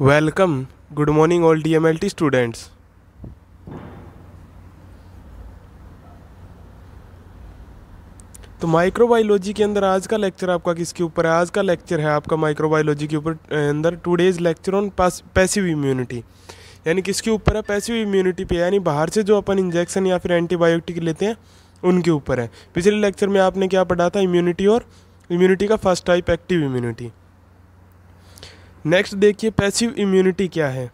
welcome good morning all D M L T students तो microbiology के अंदर आज का लेक्चर आपका किसके ऊपर है आज का लेक्चर है आपका माइक्रोबायोलॉजी के ऊपर अंदर two days lecture on passive immunity यानी किसके ऊपर है पैसिव इम्यूनिटी पे यानी बाहर से जो अपन इंजेक्शन या फिर एंटीबायोटिक लेते हैं उनके ऊपर है पिछले लेक्चर में आपने क्या पढ़ा था इम्यूनिटी और इम्यूनिटी का first type active immunity next देखिए पैसिव इम्यूनिटी क्या है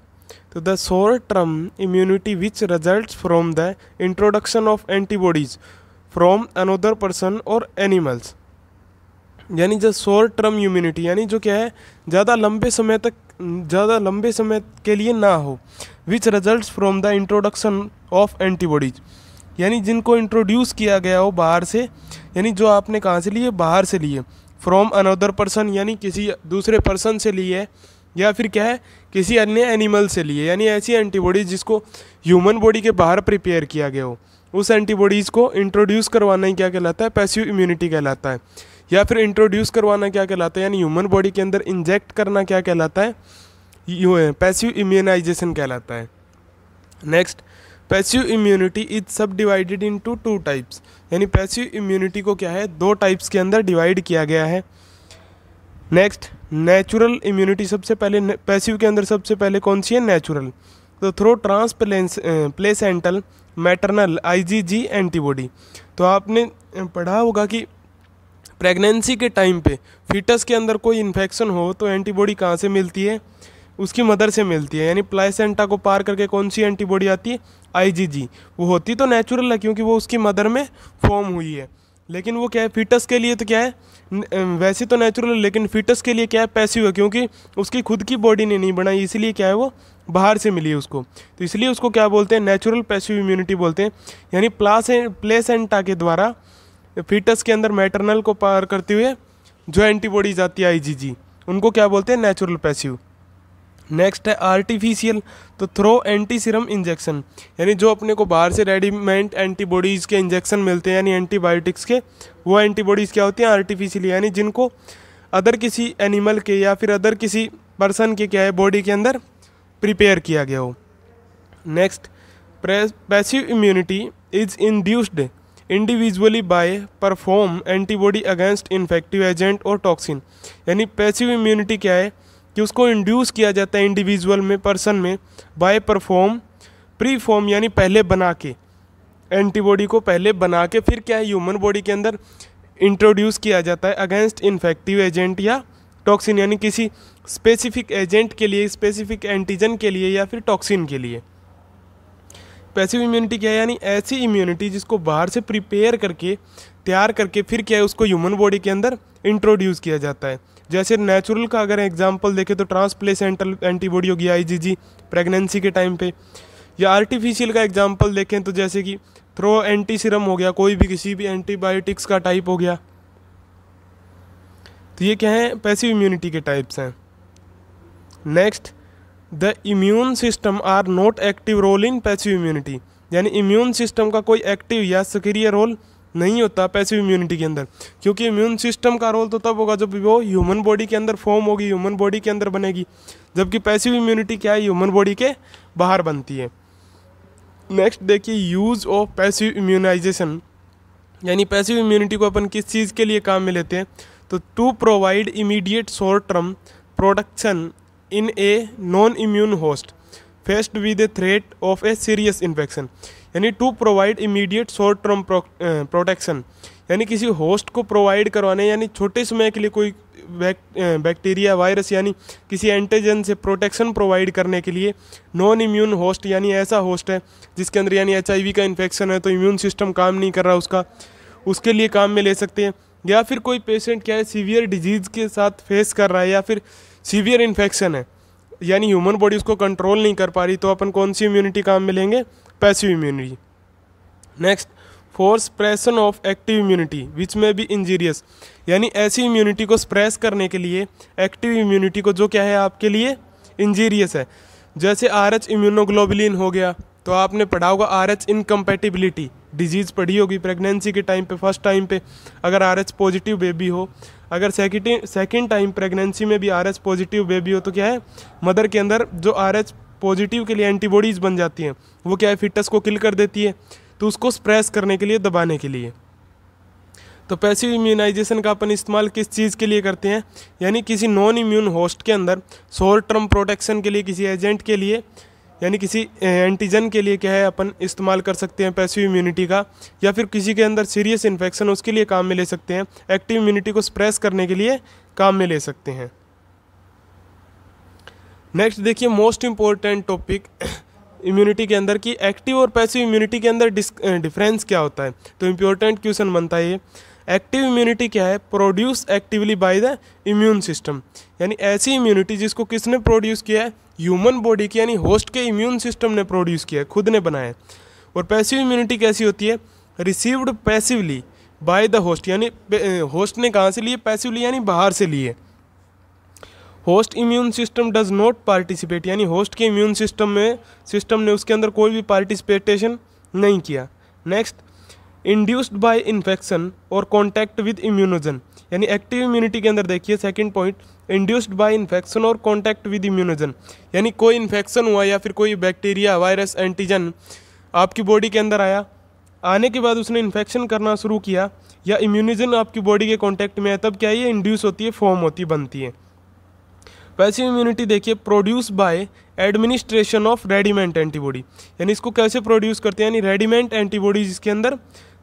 तो the short term immunity which result from the introduction of antibodies from another person और एनिमल्स यानी जो शॉर्ट टर्म इम्यूनिटी यानी जो क्या है ज़्यादा लंबे समय तक ज़्यादा लंबे समय के लिए ना हो which result from the introduction of antibodies यानी जिनको इंट्रोड्यूस किया गया हो बाहर से यानी जो आपने कहाँ से लिए बाहर से लिए फ्रॉम अनदर पर्सन यानी किसी दूसरे पर्सन से ली है या फिर क्या है किसी अन्य एनिमल से लिए यानी ऐसी एंटीबॉडीज़ जिसको ह्यूमन बॉडी के बाहर प्रिपेयर किया गया हो उस एंटीबॉडीज़ को इंट्रोड्यूस करवाना ही क्या कहलाता है पैसिव इम्यूनिटी कहलाता है या फिर इंट्रोड्यूस करवाना क्या कहलाता है यानी ह्यूमन बॉडी के अंदर इंजेक्ट करना क्या कहलाता है पैसिव इम्यूनाइजेशन कहलाता है next passive immunity is subdivided into two types यानी पैसिव इम्यूनिटी को क्या है दो टाइप्स के अंदर डिवाइड किया गया है नेक्स्ट नेचुरल इम्यूनिटी सबसे पहले पैसिव के अंदर सबसे पहले कौन सी है नेचुरल तो through transplacental placental maternal IgG antibody तो आपने पढ़ा होगा कि प्रेगनेंसी के टाइम पे फीटस के अंदर कोई इन्फेक्शन हो तो एंटीबॉडी कहाँ से मिलती है उसकी मदर से मिलती है यानी प्लाइसेंटा को पार करके कौन सी एंटीबॉडी आती है आईजीजी वो होती तो नेचुरल है क्योंकि वो उसकी मदर में फॉर्म हुई है लेकिन वो क्या है फीटस के लिए तो क्या है वैसे तो नेचुरल है लेकिन फीटस के लिए क्या है पैसिव है क्योंकि उसकी खुद की बॉडी ने नहीं बनाई इसलिए क्या है वो बाहर से मिली है उसको तो इसलिए उसको क्या बोलते हैं नेचुरल पैसिव इम्यूनिटी बोलते हैं यानी प्लास प्लेसेंटा के द्वारा फीटस के अंदर मैटरनल को पार करते हुए जो एंटीबॉडीज आती है आई उनको क्या बोलते हैं नेचुरल पैसिव नेक्स्ट है आर्टिफिशियल तो थ्रो एंटी सीरम इंजेक्शन यानी जो अपने को बाहर से रेडीमेड एंटीबॉडीज़ के इंजेक्शन मिलते हैं यानी एंटीबायोटिक्स के वो एंटीबॉडीज़ क्या होती हैं आर्टिफिशियल यानी जिनको अदर किसी एनिमल के या फिर अदर किसी पर्सन के क्या है बॉडी के अंदर प्रिपेयर किया गया हो next passive immunity is induced individually by preformed antibody against infective agent और टॉक्सिन यानी पैसिव इम्यूनिटी क्या है कि उसको इंड्यूस किया जाता है इंडिविजुअल में पर्सन में बाय परफॉर्म प्री फॉर्म यानी पहले बना के एंटीबॉडी को पहले बना के फिर क्या है ह्यूमन बॉडी के अंदर इंट्रोड्यूस किया जाता है अगेंस्ट इन्फेक्टिव एजेंट या टॉक्सिन यानी किसी स्पेसिफिक एजेंट के लिए स्पेसिफिक एंटीजन के लिए या फिर टॉक्सिन के लिए पैसिव इम्यूनिटी क्या है यानी ऐसी इम्यूनिटी जिसको बाहर से प्रिपेयर करके तैयार करके फिर क्या है उसको ह्यूमन बॉडी के अंदर इंट्रोड्यूस किया जाता है जैसे नेचुरल का अगर एग्जाम्पल देखें तो ट्रांसप्लेसेंटल एंटीबॉडी होगी आई जी जी प्रेगनेंसी के टाइम पे या आर्टिफिशियल का एग्जाम्पल देखें तो जैसे कि थ्रो एंटी सिरम हो गया कोई भी किसी भी एंटीबायोटिक्स का टाइप हो गया तो ये क्या है पैसिव इम्यूनिटी के टाइप्स हैं next the immune system are not active role in passive immunity यानी इम्यून सिस्टम का कोई एक्टिव या सक्रिय रोल नहीं होता पैसिव इम्यूनिटी के अंदर क्योंकि इम्यून सिस्टम का रोल तो तब होगा जब वो ह्यूमन बॉडी के अंदर फॉर्म होगी ह्यूमन बॉडी के अंदर बनेगी जबकि पैसिव इम्यूनिटी क्या है ह्यूमन बॉडी के बाहर बनती है नेक्स्ट देखिए यूज़ ऑफ पैसिव इम्यूनाइजेशन यानी पैसिव इम्यूनिटी को अपन किस चीज़ के लिए काम में लेते हैं तो to provide immediate short term production in a non immune host faced with a threat of a serious infection यानी to provide immediate short term protection यानी किसी होस्ट को प्रोवाइड करवाने यानी छोटे समय के लिए कोई बैक्टीरिया वायरस यानी किसी एंटीजन से प्रोटेक्शन प्रोवाइड करने के लिए नॉन इम्यून होस्ट यानी ऐसा होस्ट है जिसके अंदर यानी एच का इन्फेक्शन है तो इम्यून सिस्टम काम नहीं कर रहा उसका उसके लिए काम में ले सकते हैं या फिर कोई पेशेंट क्या है सीवियर डिजीज़ के साथ फेस कर रहा है या फिर सीवियर इन्फेक्शन है यानी ह्यूमन बॉडी उसको कंट्रोल नहीं कर पा रही तो अपन कौन सी इम्यूनिटी काम में लेंगे passive immunity next for suppression of active immunity which में भी इंजीरियस यानी ऐसी इम्यूनिटी को स्प्रेस करने के लिए एक्टिव इम्यूनिटी को जो क्या है आपके लिए इंजीरियस है जैसे आर एच इम्यूनोग्लोबिलिन हो गया तो आपने पढ़ा होगा आर एच इनकम्पेटिबिलिटी डिजीज़ पढ़ी होगी प्रेगनेंसी के टाइम पे फर्स्ट टाइम पे अगर आर एच पॉजिटिव बेबी हो अगर सेकेंड टाइम प्रेगनेंसी में भी आर एच पॉजिटिव बेबी हो तो क्या है मदर के अंदर जो आर एच पॉजिटिव के लिए एंटीबॉडीज़ बन जाती हैं वो क्या है फिटस को किल कर देती है तो उसको स्प्रेस करने के लिए दबाने के लिए तो पैसिव इम्यूनाइजेशन का अपन इस्तेमाल किस चीज़ के लिए करते हैं यानी किसी नॉन इम्यून होस्ट के अंदर शॉर्ट टर्म प्रोटेक्शन के लिए किसी एजेंट के लिए यानी किसी एंटीजन के लिए क्या है अपन इस्तेमाल कर सकते हैं पैसिव इम्यूनिटी का या फिर किसी के अंदर सीरियस इन्फेक्शन उसके लिए काम में ले सकते हैं एक्टिव इम्यूनिटी को स्प्रेस करने के लिए काम में ले सकते हैं नेक्स्ट देखिए मोस्ट इम्पोर्टेंट टॉपिक इम्यूनिटी के अंदर कि एक्टिव और पैसिव इम्यूनिटी के अंदर डिफरेंस क्या होता है तो इम्पोर्टेंट क्वेश्चन बनता है ये एक्टिव इम्यूनिटी क्या है produce actively by the immune system यानी ऐसी इम्यूनिटी जिसको किसने प्रोड्यूस किया है ह्यूमन बॉडी की यानी होस्ट के इम्यून सिस्टम ने प्रोड्यूस किया है खुद ने बनाया और पैसिव इम्यूनिटी कैसी होती है received passively by the host यानी होस्ट ने कहाँ से लिए पैसिवली यानी बाहर से लिए host immune system does not participate यानी होस्ट के इम्यून सिस्टम में सिस्टम ने उसके अंदर कोई भी पार्टिसिपेटेशन नहीं किया नेक्स्ट इंड्यूस्ड बाय इन्फेक्शन और कॉन्टैक्ट विद इम्यूनोजन यानी एक्टिव इम्यूनिटी के अंदर देखिए second point induced by infection और कॉन्टैक्ट विद इम्यूनोजन यानी कोई इन्फेक्शन हुआ या फिर कोई बैक्टीरिया वायरस एंटीजन आपकी बॉडी के अंदर आया आने के बाद उसने इन्फेक्शन करना शुरू किया या इम्यूनिजन आपकी बॉडी के कॉन्टैक्ट में है तब क्या ये इंड्यूस होती है फॉर्म होती बनती है पैसिव इम्यूनिटी देखिए produce by administration of readymade antibody यानी इसको कैसे प्रोड्यूस करते हैं यानी रेडीमेंट एंटीबॉडीज इसके अंदर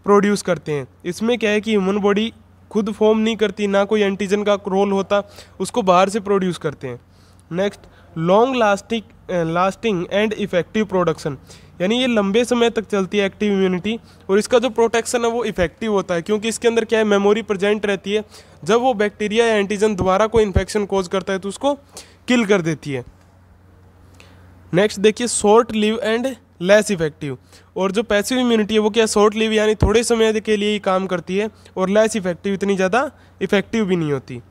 प्रोड्यूस करते हैं इसमें क्या है कि ह्यूमन बॉडी खुद फॉर्म नहीं करती ना कोई एंटीजन का रोल होता उसको बाहर से प्रोड्यूस करते हैं next long lasting lasting and effective production यानी ये लंबे समय तक चलती है एक्टिव इम्यूनिटी और इसका जो प्रोटेक्शन है वो इफेक्टिव होता है क्योंकि इसके अंदर क्या है मेमोरी प्रेजेंट रहती है जब वो बैक्टीरिया या एंटीजन द्वारा कोई इन्फेक्शन कोज करता है तो उसको किल कर देती है नेक्स्ट देखिए short lived and less effective और जो पैसिव इम्यूनिटी है वो क्या शॉर्ट लिव यानी थोड़े समय के लिए ही काम करती है और लेस इफेक्टिव इतनी ज़्यादा इफेक्टिव भी नहीं होती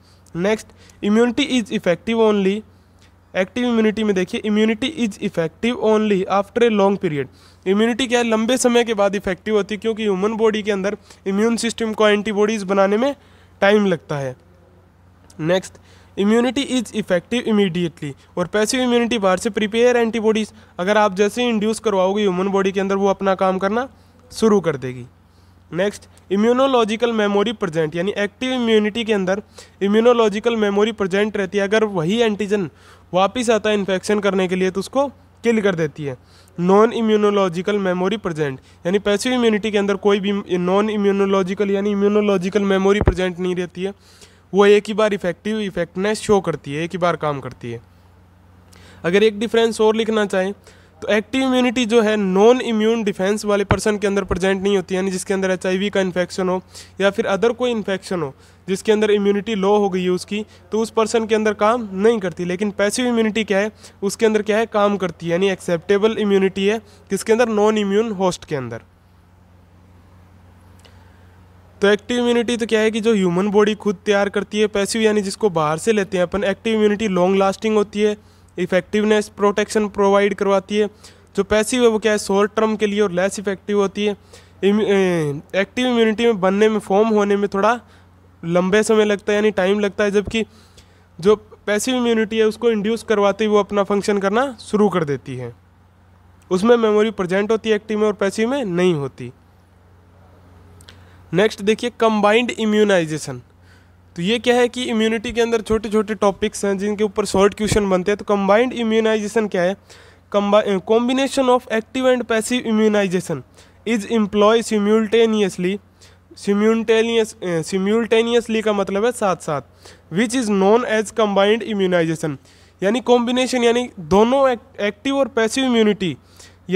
next immunity is effective only active immunity में देखिए immunity is effective only after a long period immunity क्या है लंबे समय के बाद इफेक्टिव होती है क्योंकि ह्यूमन बॉडी के अंदर इम्यून सिस्टम को एंटीबॉडीज़ बनाने में टाइम लगता है next immunity is effective immediately और पैसिव इम्यूनिटी बाहर से प्रिपेयर एंटीबॉडीज़ अगर आप जैसे इंड्यूस करवाओगे ह्यूमन बॉडी के अंदर वो अपना काम करना शुरू कर देगी नेक्स्ट इम्यूनोलॉजिकल मेमोरी प्रेजेंट यानी एक्टिव इम्यूनिटी के अंदर इम्यूनोलॉजिकल मेमोरी प्रेजेंट रहती है अगर वही एंटीजन वापस आता है इन्फेक्शन करने के लिए तो उसको किल कर देती है नॉन इम्यूनोलॉजिकल मेमोरी प्रेजेंट यानी पैसिव इम्यूनिटी के अंदर कोई भी नॉन इम्यूनोलॉजिकल यानी इम्यूनोलॉजिकल मेमोरी प्रेजेंट नहीं रहती है वो एक ही बार इफेक्टिव इफेक्टनेस शो करती है एक ही बार काम करती है अगर एक डिफरेंस और लिखना चाहें तो एक्टिव इम्यूनिटी जो है नॉन इम्यून डिफेंस वाले पर्सन के अंदर प्रेजेंट नहीं होती यानी जिसके अंदर एच का इन्फेक्शन हो या फिर अदर कोई इन्फेक्शन हो जिसके अंदर इम्यूनिटी लो हो गई है उसकी तो उस पर्सन के अंदर काम नहीं करती लेकिन पैसिव इम्यूनिटी क्या है उसके अंदर क्या है काम करती है यानी एक्सेप्टेबल इम्यूनिटी है किसके अंदर नॉन इम्यून होस्ट के अंदर तो एक्टिव इम्यूनिटी तो क्या है कि जो ह्यूमन बॉडी खुद तैयार करती है पैसिव यानी जिसको बाहर से लेते हैं अपन एक्टिव इम्यूनिटी लॉन्ग लास्टिंग होती है इफेक्टिवनेस प्रोटेक्शन प्रोवाइड करवाती है जो पैसिव है वो क्या है शॉर्ट टर्म के लिए और लेस इफेक्टिव होती है एक्टिव इम्यूनिटी में बनने में फॉर्म होने में थोड़ा लंबे समय लगता है यानी टाइम लगता है जबकि जो पैसिव इम्यूनिटी है उसको इंड्यूस करवाते ही वो अपना फंक्शन करना शुरू कर देती है उसमें मेमोरी प्रेजेंट होती है एक्टिव में और पैसिव में नहीं होती नेक्स्ट देखिए कंबाइंड इम्यूनाइजेशन तो ये क्या है कि इम्यूनिटी के अंदर छोटे छोटे टॉपिक्स हैं जिनके ऊपर शॉर्ट क्वेश्चन बनते हैं तो कंबाइंड इम्यूनाइजेशन क्या है combination of active and passive immunisation is employ simultaneously simultaneous simultaneously का मतलब है साथ साथ which is known as combined immunisation यानी कॉम्बिनेशन यानी दोनों एक्टिव और पैसिव इम्यूनिटी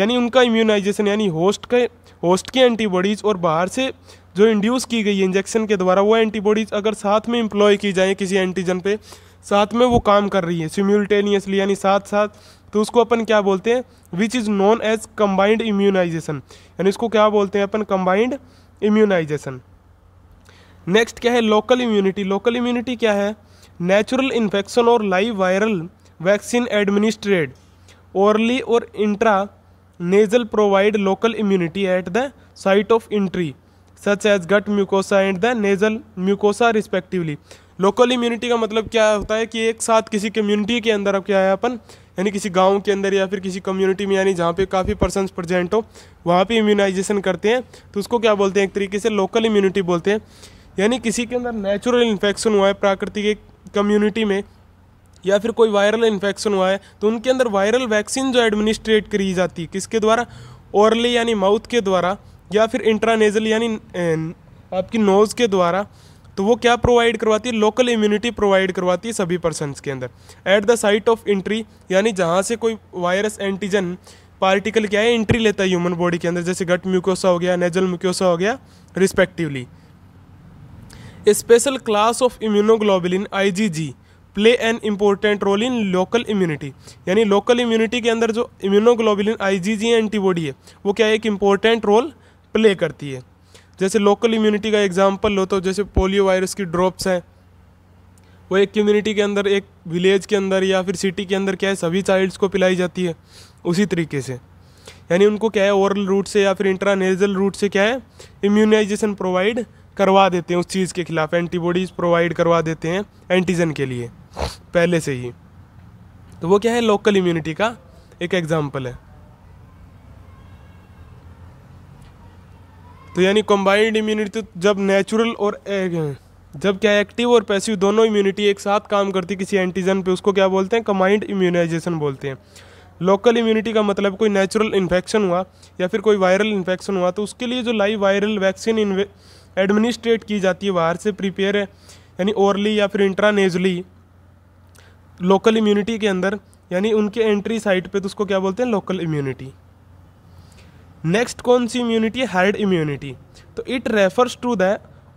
यानी उनका इम्यूनाइजेशन यानी होस्ट के होस्ट की एंटीबॉडीज़ और बाहर से जो इंड्यूस की गई है इंजेक्शन के द्वारा वो एंटीबॉडीज़ अगर साथ में इम्प्लॉय की जाए किसी एंटीजन पे साथ में वो काम कर रही है सिम्यूल्टेनियसली यानी साथ साथ तो उसको अपन क्या बोलते हैं which is known as combined immunisation यानी इसको क्या बोलते हैं अपन कम्बाइंड इम्यूनाइजेशन नेक्स्ट क्या है लोकल इम्यूनिटी लोकल इम्यूनिटी क्या है नेचुरल इन्फेक्शन और live viral vaccine administered orally और intranasal provide local immunity at the site of entry such as gut mucosa and the nasal mucosa respectively local immunity का मतलब क्या होता है कि एक साथ किसी कम्युनिटी के अंदर अब क्या है अपन यानी किसी गांव के अंदर या फिर किसी कम्युनिटी में यानी जहाँ पे काफ़ी पर्सन प्रजेंट हो वहाँ पे इम्यूनाइजेशन करते हैं तो उसको क्या बोलते हैं एक तरीके से लोकल इम्यूनिटी बोलते हैं यानी किसी के अंदर नेचुरल इन्फेक्शन हुआ है प्राकृतिक एक कम्युनिटी में या फिर कोई वायरल इन्फेक्शन हुआ है तो उनके अंदर वायरल वैक्सीन जो एडमिनिस्ट्रेट करी जाती है किसके द्वारा ओरली यानी माउथ के द्वारा या फिर इंट्रानेजल यानी अं, आपकी नोज़ के द्वारा तो वो क्या प्रोवाइड करवाती है लोकल इम्यूनिटी प्रोवाइड करवाती है सभी पर्सनस के अंदर at the site of entry यानी जहाँ से कोई वायरस एंटीजन पार्टिकल क्या है एंट्री लेता है ह्यूमन बॉडी के अंदर जैसे गट म्यूकोसा हो गया नेजल म्यूकोसा हो गया respectively special class of immunoglobulin IgG play an important role in local immunity यानी लोकल इम्यूनिटी के अंदर जो इम्यूनोग्लोबुलिन आईजीजी एंटीबॉडी है वो क्या है एक इम्पोर्टेंट रोल प्ले करती है जैसे लोकल इम्यूनिटी का एग्जाम्पल लो तो जैसे पोलियो वायरस की ड्रॉप्स हैं वो एक कम्युनिटी के अंदर एक विलेज के अंदर या फिर सिटी के अंदर क्या है सभी चाइल्ड्स को पिलाई जाती है उसी तरीके से यानी उनको क्या है ओरल रूट से या फिर इंट्रानेजल रूट से क्या है इम्यूनाइजेशन प्रोवाइड करवा देते हैं उस चीज़ के खिलाफ एंटीबॉडीज़ प्रोवाइड करवा देते हैं एंटीजन के लिए पहले से ही तो वो क्या है लोकल इम्यूनिटी का एक एग्जाम्पल है तो यानी कंबाइंड इम्यूनिटी तो जब नेचुरल और जब क्या एक्टिव और पैसिव दोनों इम्यूनिटी एक साथ काम करती किसी एंटीजन पे उसको क्या बोलते हैं कंबाइंड इम्यूनाइजेशन बोलते हैं लोकल इम्यूनिटी का मतलब कोई नेचुरल इन्फेक्शन हुआ या फिर कोई वायरल इन्फेक्शन हुआ तो उसके लिए जो लाइव वायरल वैक्सीन एडमिनिस्ट्रेट की जाती है बाहर से प्रिपेयर है यानी ओरली या फिर इंट्रानेजली लोकल इम्यूनिटी के अंदर यानी उनके एंट्री साइट पे तो उसको क्या बोलते हैं लोकल इम्यूनिटी नेक्स्ट कौन सी इम्यूनिटी है हर्ड इम्यूनिटी तो it refers to the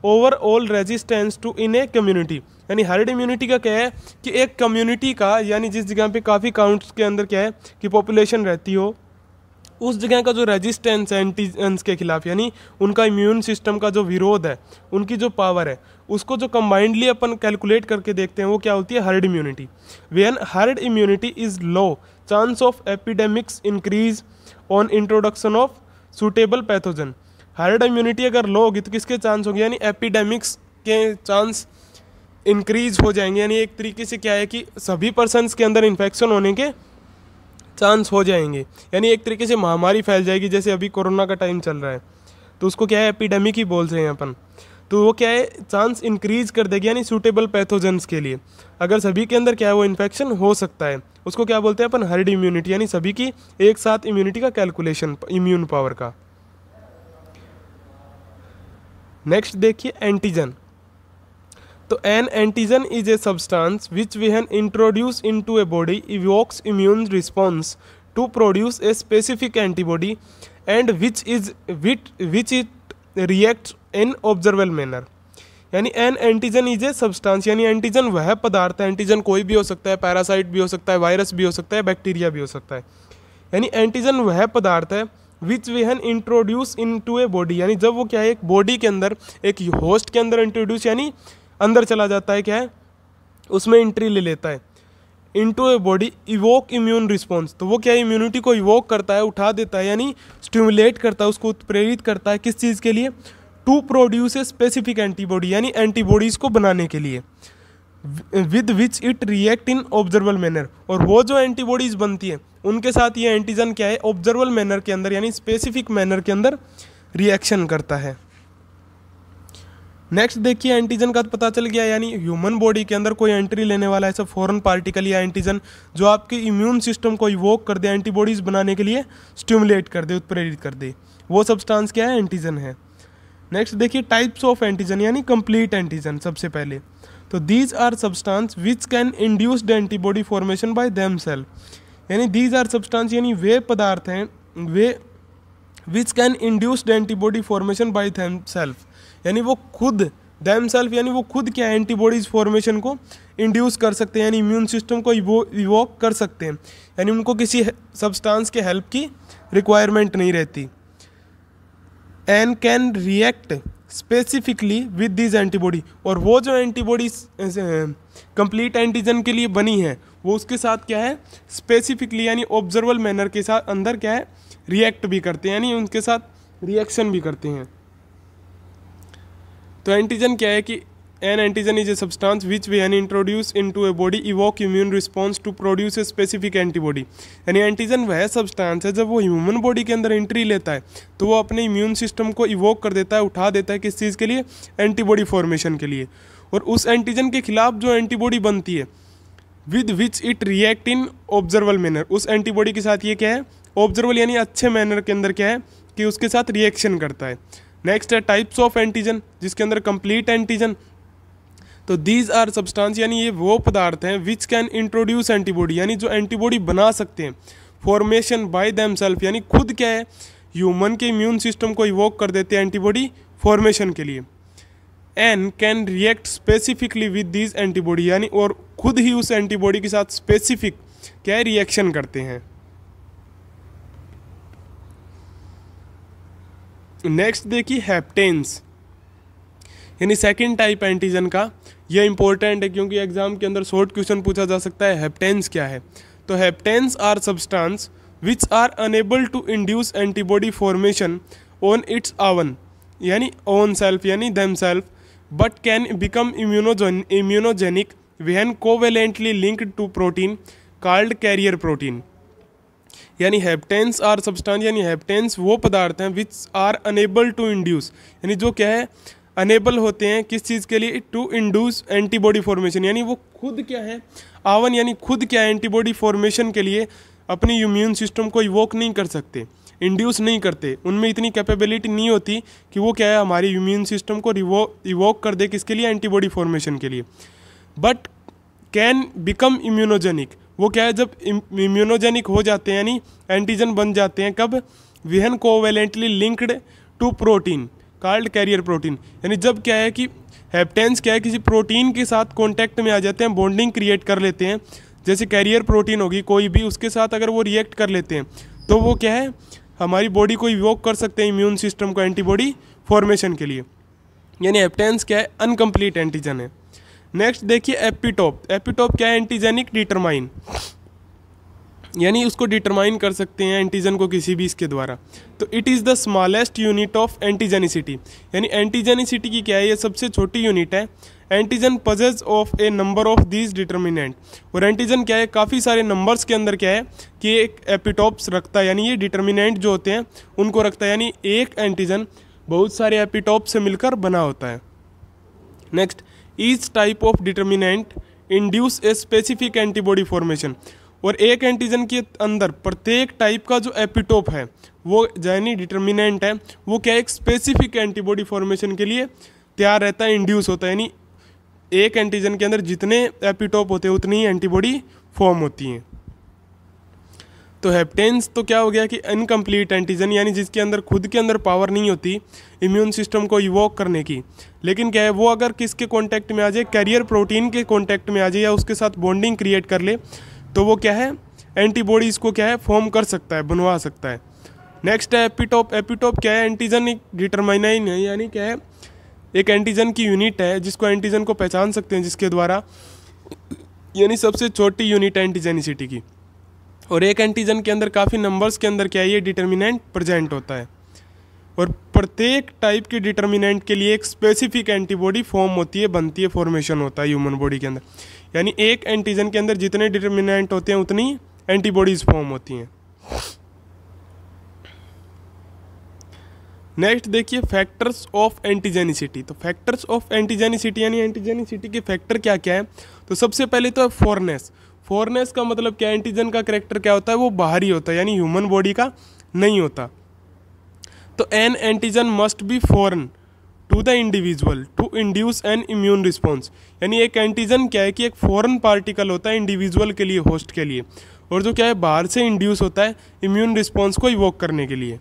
overall resistance to in a community यानी हर्ड इम्यूनिटी का क्या है कि एक कम्युनिटी का यानी जिस जगह पे काफ़ी काउंट्स के अंदर क्या है कि पॉपुलेशन रहती हो उस जगह का जो रेजिस्टेंस है एंटीजेंस के खिलाफ यानी उनका इम्यून सिस्टम का जो विरोध है उनकी जो पावर है उसको जो कंबाइंडली अपन कैलकुलेट करके देखते हैं वो क्या होती है herd immunity when herd immunity is low chance of epidemics increase on introduction of suitable pathogen herd immunity अगर लो होगी तो किसके चांस होंगे यानी एपिडेमिक्स के चांस इंक्रीज हो जाएंगे यानी एक तरीके से क्या है कि सभी पर्सनस के अंदर इन्फेक्शन होने के चांस हो जाएंगे यानी एक तरीके से महामारी फैल जाएगी जैसे अभी कोरोना का टाइम चल रहा है तो उसको क्या है एपिडेमिक ही बोल रहे हैं अपन तो वो क्या है चांस इंक्रीज कर देगी यानी सूटेबल पैथोजेंस के लिए अगर सभी के अंदर क्या है वो इन्फेक्शन हो सकता है उसको क्या बोलते हैं अपन हर्ड इम्यूनिटी यानी सभी की एक साथ इम्यूनिटी का कैलकुलेशन इम्यून पावर का नेक्स्ट देखिए एंटीजन तो an antigen is a substance which we have introduce into a body evokes immune response to produce a specific antibody and which is which is react in observable manner यानी an antigen is a substance यानी antigen वह पदार्थ है antigen कोई भी हो सकता है पैरासाइट भी हो सकता है वायरस भी हो सकता है बैक्टीरिया भी हो सकता है यानी एंटीजन वह पदार्थ है which we have introduce into a body यानी जब वो क्या है एक बॉडी के अंदर एक होस्ट के अंदर इंट्रोड्यूस यानी अंदर चला जाता है क्या है उसमें एंट्री ले लेता है into a body evoke immune response तो वो क्या है इम्यूनिटी को इवोक करता है उठा देता है यानी स्टिमुलेट करता है उसको उत्प्रेरित करता है किस चीज़ के लिए to produce a specific antibody यानी एंटीबॉडीज़ को बनाने के लिए with which it react in observable manner और वो जो एंटीबॉडीज़ बनती है उनके साथ ये एंटीजन क्या है ऑब्जर्वल मैनर के अंदर यानी स्पेसिफिक मैनर के अंदर रिएक्शन करता है नेक्स्ट देखिए एंटीजन का तो पता चल गया यानी ह्यूमन बॉडी के अंदर कोई एंट्री लेने वाला ऐसा फॉरन पार्टिकल या एंटीजन जो आपके इम्यून सिस्टम को इवोक कर दे एंटीबॉडीज़ बनाने के लिए स्टिमुलेट कर दे उत्प्रेरित कर दे वो सब्सटेंस क्या है एंटीजन है नेक्स्ट देखिए टाइप्स ऑफ एंटीजन यानी कंप्लीट एंटीजन सबसे पहले तो these are substance which can induce the antibody formation by them cell यानी दीज आर सब्सटेंस यानी वे पदार्थ हैं वे which can induce the antibody formation by them self यानी वो खुद दैम सेल्फ यानी वो खुद क्या एंटीबॉडीज़ फॉर्मेशन को इंड्यूस कर सकते हैं यानी इम्यून सिस्टम को इवोक कर सकते हैं यानी उनको किसी सब्सटेंस के हेल्प की रिक्वायरमेंट नहीं रहती and can react specifically with this antibody और वो जो एंटीबॉडी कंप्लीट एंटीजन के लिए बनी है वो उसके साथ क्या है स्पेसिफिकली यानी ऑब्जर्वल मैनर के साथ अंदर क्या है रिएक्ट भी करते हैं यानी उनके साथ रिएक्शन भी करते हैं तो एंटीजन क्या है कि an antigen is a substance which substance which introduce into a body evoke immune response to produce a specific antibody यानी एंटीजन वह सब्सटांस है जब वो ह्यूमन बॉडी के अंदर एंट्री लेता है तो वो अपने इम्यून सिस्टम को इवोक कर देता है उठा देता है किस चीज़ के लिए एंटीबॉडी फॉर्मेशन के लिए और उस एंटीजन के खिलाफ जो एंटीबॉडी बनती है with which it react in observable manner उस एंटीबॉडी के साथ ये क्या है ऑब्जर्वल यानी अच्छे मैनर के अंदर क्या है कि उसके साथ रिएक्शन करता है नेक्स्ट है टाइप्स ऑफ एंटीजन जिसके अंदर कंप्लीट एंटीजन तो दीज आर सब्सटेंस यानी ये वो पदार्थ हैं विच कैन इंट्रोड्यूस एंटीबॉडी यानी जो एंटीबॉडी बना सकते हैं फॉर्मेशन बाय दैम सेल्फ यानी खुद क्या है ह्यूमन के इम्यून सिस्टम को इवोक कर देते हैं एंटीबॉडी फॉर्मेशन के लिए and can react specifically with these antibody यानी और खुद ही उस एंटीबॉडी के साथ स्पेसिफिक क्या रिएक्शन करते हैं नेक्स्ट देखिए हैप्टेंस यानी सेकेंड टाइप एंटीजन का यह इंपॉर्टेंट है क्योंकि एग्जाम के अंदर शॉर्ट क्वेश्चन पूछा जा सकता है हैप्टेंस क्या है तो haptens are substance which are unable to induce antibody formation on its own यानी ऑन सेल्फ यानी them self but can become immunogen immunogenic when covalently linked to protein card carrier protein यानी haptens are substance यानी haptens वो पदार्थ हैं which are unable to induce यानी जो क्या है अनेबल होते हैं किस चीज़ के लिए टू इंड्यूस एंटीबॉडी फॉर्मेशन यानी वो खुद क्या है आवन यानी खुद क्या है एंटीबॉडी फॉर्मेशन के लिए अपनी इम्यून सिस्टम को इवोक नहीं कर सकते इंड्यूस नहीं करते उनमें इतनी कैपेबिलिटी नहीं होती कि वो क्या है हमारी इम्यून सिस्टम को रिवो इवोक कर दे किसके लिए एंटीबॉडी फॉर्मेशन के लिए बट कैन बिकम इम्यूनोजेनिक वो क्या है जब इम्यूनोजेनिक हो जाते हैं यानी एंटीजन बन जाते हैं कब when covalently linked to protein card carrier protein यानी जब क्या है कि हेप्टेंस क्या है किसी प्रोटीन के साथ कॉन्टैक्ट में आ जाते हैं बॉन्डिंग क्रिएट कर लेते हैं जैसे कैरियर प्रोटीन होगी कोई भी उसके साथ अगर वो रिएक्ट कर लेते हैं तो वो क्या है हमारी बॉडी को इवोक कर सकते हैं इम्यून सिस्टम को एंटीबॉडी फॉर्मेशन के लिए यानी हेप्टेंस क्या है अनकम्प्लीट एंटीजन है नेक्स्ट देखिए एपिटोप एपिटोप क्या है एंटीजेनिक डिटरमाइन यानी उसको डिटरमाइन कर सकते हैं एंटीजन को किसी भी इसके द्वारा तो it is the smallest unit of antigenicity यानी एंटीजेनिसिटी की क्या है ये सबसे छोटी यूनिट है antigen possesses of a number of these determinant और एंटीजन क्या है काफ़ी सारे नंबर्स के अंदर क्या है कि एक एपिटॉप्स रखता है यानी ये डिटर्मिनेंट जो होते हैं उनको रखता है यानी एक एंटीजन बहुत सारे एपिटॉप से मिलकर बना होता है next each type of determinant induce a specific antibody formation और एक एंटीजन के अंदर प्रत्येक टाइप का जो एपिटोप है वो जैनी डिटर्मिनेंट है वो क्या एक स्पेसिफिक एंटीबॉडी फॉर्मेशन के लिए तैयार रहता है इंड्यूस होता है यानी एक एंटीजन के अंदर जितने एपिटोप होते हैं उतनी ही एंटीबॉडी फॉर्म होती हैं तो हेप्टेंस तो क्या हो गया कि इनकम्प्लीट एंटीजन यानी जिसके अंदर खुद के अंदर पावर नहीं होती इम्यून सिस्टम को इवोक करने की लेकिन क्या है वो अगर किसके कॉन्टैक्ट में आ जाए कैरियर प्रोटीन के कॉन्टैक्ट में आ जाए या उसके साथ बॉन्डिंग क्रिएट कर ले तो वो क्या है एंटीबॉडीज़ को क्या है फॉर्म कर सकता है बनवा सकता है नेक्स्ट है एपिटोप एपिटोप क्या है एंटीजन एक डिटरमाइनाइन है यानी क्या है एक एंटीजन की यूनिट है जिसको एंटीजन को पहचान सकते हैं जिसके द्वारा यानी सबसे छोटी यूनिट है एंटीजेनिसिटी की और एक एंटीजन के अंदर काफ़ी नंबर्स के अंदर क्या है ये डिटर्मिनेंट प्रजेंट होता है और प्रत्येक टाइप के डिटर्मिनेंट के लिए एक स्पेसिफिक एंटीबॉडी फॉर्म होती है बनती है फॉर्मेशन होता है ह्यूमन बॉडी के अंदर यानी एक एंटीजन के अंदर जितने डिटर्मिनेंट होते हैं उतनी एंटीबॉडीज़ फॉर्म होती हैं नेक्स्ट देखिए फैक्टर्स ऑफ एंटीजेनिसिटी तो फैक्टर्स ऑफ एंटीजेनिसिटी यानी एंटीजेनिसिटी के फैक्टर क्या क्या है तो सबसे पहले तो है फॉरनेस फॉरनेस का मतलब क्या एंटीजन का करेक्टर क्या होता है वो बाहरी होता है यानी ह्यूमन बॉडी का नहीं होता तो an antigen must be foreign to the individual to induce an immune response यानी एक एंटीजन क्या है कि एक फॉरन पार्टिकल होता है इंडिविजुअल के लिए होस्ट के लिए और जो क्या है बाहर से इंड्यूस होता है इम्यून रिस्पॉन्स को इवोक करने के लिए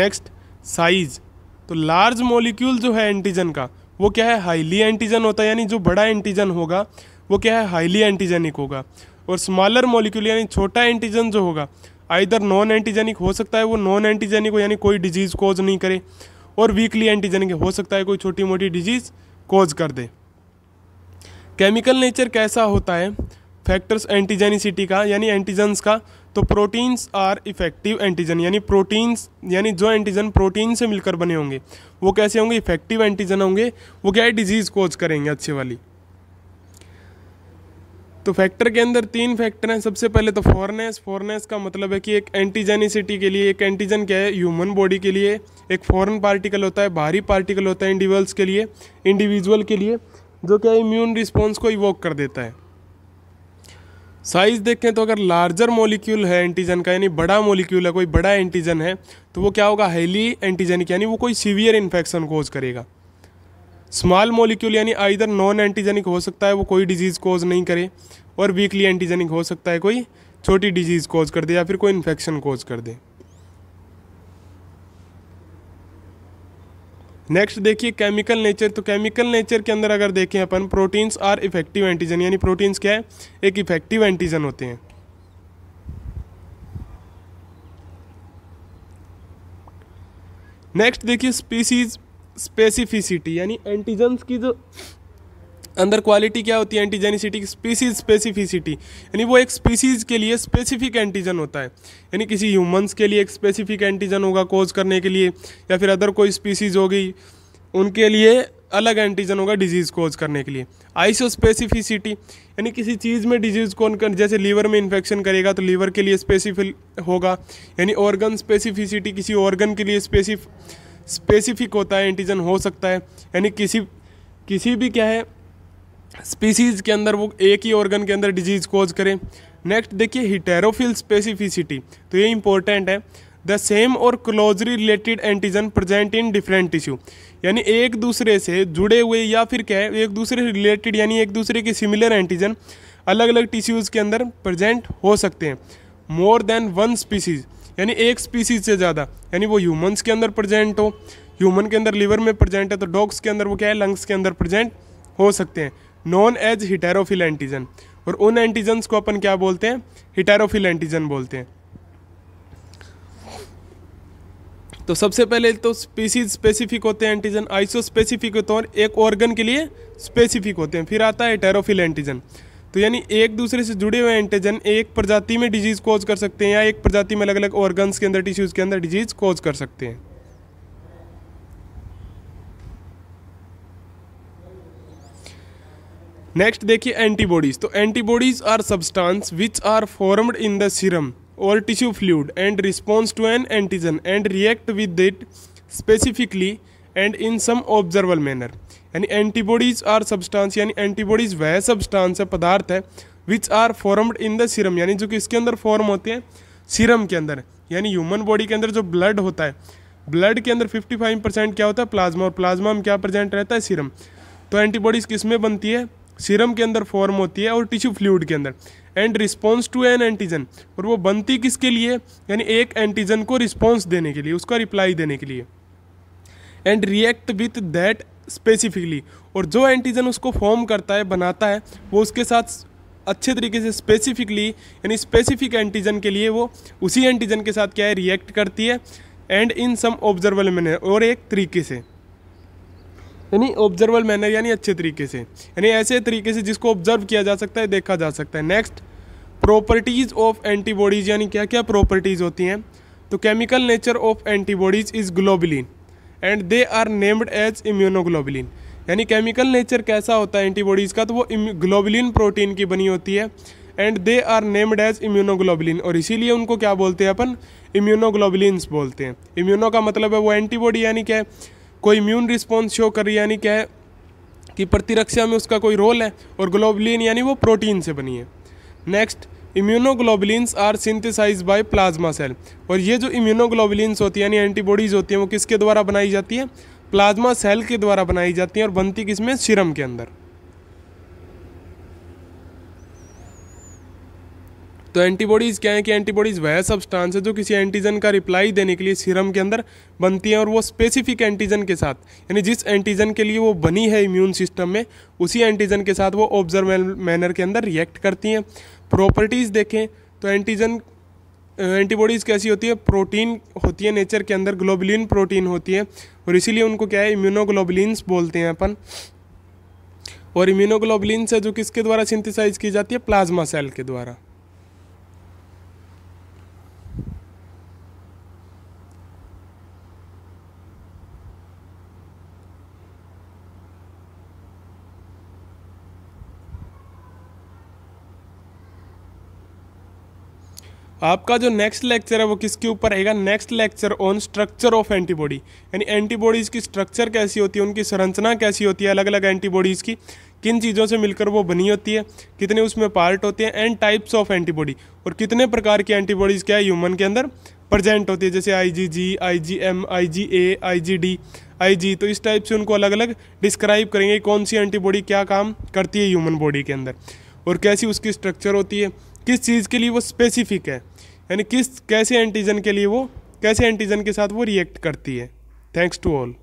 नेक्स्ट साइज तो लार्ज मॉलिक्यूल जो है एंटीजन का वो क्या है हाईली एंटीजन होता है यानी जो बड़ा एंटीजन होगा वो क्या है हाईली एंटीजेनिक होगा और स्मॉलर मोलिक्यूल यानी छोटा एंटीजन जो होगा आइधर नॉन एंटीजेनिक हो सकता है वो नॉन एंटीजेनिक हो यानी कोई डिजीज़ कोज नहीं करे और वीकली एंटीजेनिक हो सकता है कोई छोटी मोटी डिजीज़ कोज कर दे केमिकल नेचर कैसा होता है फैक्टर्स एंटीजेनिसिटी का यानी एंटीजन्स का तो प्रोटीन्स आर इफेक्टिव एंटीजन यानी प्रोटीन्स यानी जो एंटीजन प्रोटीन से मिलकर बने होंगे वो कैसे होंगे इफेक्टिव एंटीजन होंगे वो क्या है डिजीज़ कोज करेंगे अच्छे वाली तो फैक्टर के अंदर तीन फैक्टर हैं सबसे पहले तो फॉरनेस फॉरनेस का मतलब है कि एक एंटीजेनिसिटी के लिए एक एंटीजन क्या है ह्यूमन बॉडी के लिए एक फॉरन पार्टिकल होता है भारी पार्टिकल होता है इंडिविजुअल्स के लिए इंडिविजुअल के लिए जो क्या इम्यून रिस्पॉन्स को इवोक कर देता है साइज देखें तो अगर लार्जर मॉलिक्यूल है एंटीजन का यानी बड़ा मॉलिक्यूल है कोई बड़ा एंटीजन है तो वो क्या होगा हाईली एंटीजेनिक यानी वो कोई सीवियर इन्फेक्शन कोज करेगा स्मॉल मोलिक्यूल यानी आइधर नॉन एंटीजेनिक हो सकता है वो कोई डिजीज़ कॉज नहीं करे और वीकली एंटीजेनिक हो सकता है कोई छोटी डिजीज़ कोज कर दे या फिर कोई इन्फेक्शन कोज कर दे नेक्स्ट देखिए केमिकल नेचर तो केमिकल नेचर के अंदर अगर देखें अपन प्रोटीन्स आर इफेक्टिव एंटीजन यानी प्रोटीन्स क्या है एक इफेक्टिव एंटीजन होते हैं नेक्स्ट देखिए स्पीसीज स्पेसिफिसिटी यानी एंटीजन्स की जो अंदर क्वालिटी क्या होती है एंटीजेनिसिटी की स्पीसीज स्पेसिफिसिटी यानी वो एक स्पीसीज़ के लिए स्पेसिफिक एंटीजन होता है यानी किसी ह्यूमंस के लिए एक स्पेसिफिक एंटीजन होगा कोज करने के लिए या फिर अदर कोई स्पीसीज़ होगी उनके लिए अलग एंटीजन होगा डिजीज़ कोज करने के लिए आइसो स्पेसिफिसिटी यानी किसी चीज़ में डिजीज़ कौन कर जैसे लीवर में इन्फेक्शन करेगा तो लीवर के लिए स्पेसिफिक होगा यानी ऑर्गन स्पेसिफिसिटी किसी ऑर्गन के लिए स्पेसिफ स्पेसिफिक होता है एंटीजन हो सकता है यानी किसी किसी भी क्या है स्पीसीज़ के अंदर वो एक ही ऑर्गन के अंदर डिजीज़ कोज करें नेक्स्ट देखिए हिटेरोफिल स्पेसिफिसिटी तो ये इंपॉर्टेंट है द सेम और closely related antigen present in different tissue यानी एक दूसरे से जुड़े हुए या फिर क्या है एक दूसरे रिलेटेड यानी एक दूसरे के सिमिलर एंटीजन अलग अलग टिश्यूज़ के अंदर प्रेजेंट हो सकते हैं मोर देन वन स्पीसीज़ यानी एक स्पीसीज से ज़्यादा यानी वो ह्यूमंस के अंदर प्रजेंट हो ह्यूमन के अंदर लीवर में प्रजेंट है तो डॉग्स के अंदर वो क्या है लंग्स के अंदर प्रजेंट हो सकते हैं नॉन एज हिटेरोफिल एंटीजन और उन एंटीजन्स को अपन क्या बोलते हैं हिटेरोफिल एंटीजन बोलते हैं तो सबसे पहले तो स्पीसीज स्पेसिफिक होते हैं एंटीजन आइसो स्पेसिफिक होते हैं और एक ऑर्गन के लिए स्पेसिफिक होते हैं फिर आता है टेरोफिल एंटीजन तो यानी एक दूसरे से जुड़े हुए एंटीजन एक प्रजाति में डिजीज़ कोज कर सकते हैं या एक प्रजाति में अलग अलग ऑर्गन्स के अंदर टिश्यूज़ के अंदर डिजीज़ कोज कर सकते हैं नेक्स्ट देखिए एंटीबॉडीज़ तो antibodies are substance which are formed in the serum और tissue fluid and response to an antigen and react with it specifically and in some observable manner यानी एंटीबॉडीज आर सब्सटेंस यानी antibodies वह substance है पदार्थ है which are formed in the serum यानी जो कि इसके अंदर फॉर्म होते हैं सीरम के अंदर यानी ह्यूमन बॉडी के अंदर जो ब्लड होता है ब्लड के अंदर 55 परसेंट क्या होता है प्लाज्मा और प्लाज्मा में क्या प्रेजेंट रहता है सीरम तो एंटीबॉडीज़ किस में बनती है सीरम के अंदर फॉर्म होती है और टिश्यू फ्लूड के अंदर and response to an antigen और वो बनती किसके लिए यानी एक एंटीजन को रिस्पॉन्स देने के लिए उसका रिप्लाई देने के लिए and react with that specifically और जो एंटीजन उसको फॉर्म करता है बनाता है वो उसके साथ अच्छे तरीके से स्पेसिफिकली यानी स्पेसिफिक एंटीजन के लिए वो उसी एंटीजन के साथ क्या है रिएक्ट करती है and in some observable manner और एक तरीके से यानी ऑब्जर्वल मैनर यानी अच्छे तरीके से यानी ऐसे तरीके से जिसको ऑब्जर्व किया जा सकता है देखा जा सकता है नेक्स्ट प्रॉपर्टीज़ ऑफ एंटीबॉडीज़ यानी क्या क्या प्रॉपर्टीज़ होती हैं तो chemical nature of antibodies is globulin and they are named as immunoglobulin यानी केमिकल नेचर कैसा होता है एंटीबॉडीज़ का तो वो ग्लोबुलिन प्रोटीन की बनी होती है and they are named as immunoglobulin और इसीलिए उनको क्या बोलते हैं अपन इम्यूनोग्लोबुलिन्स बोलते हैं इम्यूनो का मतलब है वो एंटीबॉडी यानी क्या है कोई इम्यून रिस्पॉन्स शो कर रही है यानी क्या है कि प्रतिरक्षा में उसका कोई रोल है और ग्लोबुलिन यानी वो प्रोटीन से बनी है next immunoglobulins are synthesize by plasma cell और ये जो इम्यूनोग्लोबुलिन्स होती है यानी एंटीबॉडीज़ होती हैं वो किसके द्वारा बनाई जाती है प्लाज्मा सेल के द्वारा बनाई जाती हैं और बनती किसमें सीरम के अंदर तो एंटीबॉडीज़ क्या है कि एंटीबॉडीज़ वह सब्सटेंस है जो किसी एंटीजन का रिप्लाई देने के लिए सीरम के अंदर बनती हैं और वो स्पेसिफिक एंटीजन के साथ यानी जिस एंटीजन के लिए वो बनी है इम्यून सिस्टम में उसी एंटीजन के साथ वो ऑब्जर्व मैनर के अंदर रिएक्ट करती हैं प्रॉपर्टीज़ देखें तो एंटीजन एंटीबॉडीज़ कैसी होती है प्रोटीन होती है नेचर के अंदर ग्लोबुलिन प्रोटीन होती है और इसीलिए उनको क्या है इम्यूनोग्लोबुलिन बोलते हैं अपन और इम्यूनोग्लोबुलिन है जो किसके द्वारा सिंथिसाइज की जाती है प्लाज्मा सेल के द्वारा आपका जो नेक्स्ट लेक्चर है वो किसके ऊपर रहेगा next lecture on structure of antibody यानी एंटीबॉडीज़ की स्ट्रक्चर कैसी होती है उनकी संरचना कैसी होती है अलग अलग एंटीबॉडीज़ की किन चीज़ों से मिलकर वो बनी होती है कितने उसमें पार्ट होते हैं एंड टाइप्स ऑफ एंटीबॉडी और कितने प्रकार की एंटीबॉडीज़ क्या है ह्यूमन के अंदर प्रजेंट होती है जैसे आई जी जी आई G M I ji A I G D I जी तो इस टाइप से उनको अलग अलग डिस्क्राइब करेंगे कौन सी एंटीबॉडी क्या काम करती है ह्यूमन बॉडी के अंदर और कैसी उसकी स्ट्रक्चर होती है किस चीज़ के लिए वो स्पेसिफिक है यानी किस कैसे एंटीजन के लिए वो कैसे एंटीजन के साथ वो रिएक्ट करती है थैंक्स टू ऑल